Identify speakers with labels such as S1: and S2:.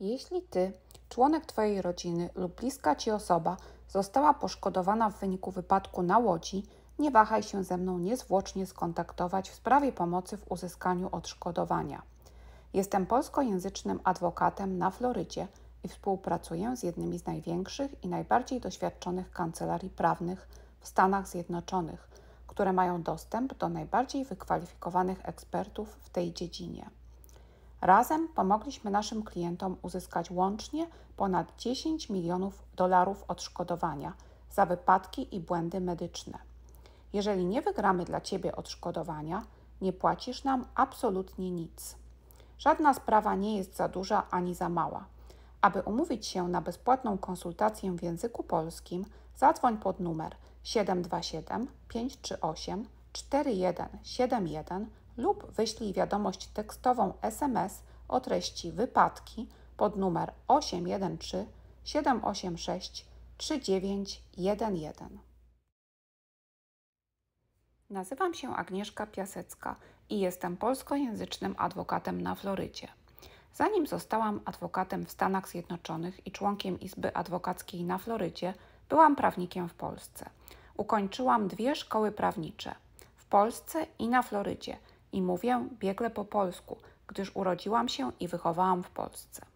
S1: Jeśli ty, członek twojej rodziny lub bliska ci osoba została poszkodowana w wyniku wypadku na łodzi, nie wahaj się ze mną niezwłocznie skontaktować w sprawie pomocy w uzyskaniu odszkodowania. Jestem polskojęzycznym adwokatem na Florydzie i współpracuję z jednymi z największych i najbardziej doświadczonych kancelarii prawnych w Stanach Zjednoczonych, które mają dostęp do najbardziej wykwalifikowanych ekspertów w tej dziedzinie. Razem pomogliśmy naszym klientom uzyskać łącznie ponad 10 milionów dolarów odszkodowania za wypadki i błędy medyczne. Jeżeli nie wygramy dla Ciebie odszkodowania, nie płacisz nam absolutnie nic. Żadna sprawa nie jest za duża ani za mała. Aby umówić się na bezpłatną konsultację w języku polskim, zadzwoń pod numer 727 538 4171 lub wyślij wiadomość tekstową SMS o treści wypadki pod numer 813 786 3911. Nazywam się Agnieszka Piasecka i jestem polskojęzycznym adwokatem na Florydzie. Zanim zostałam adwokatem w Stanach Zjednoczonych i członkiem Izby Adwokackiej na Florydzie, byłam prawnikiem w Polsce. Ukończyłam dwie szkoły prawnicze w Polsce i na Florydzie – i mówię biegle po polsku, gdyż urodziłam się i wychowałam w Polsce.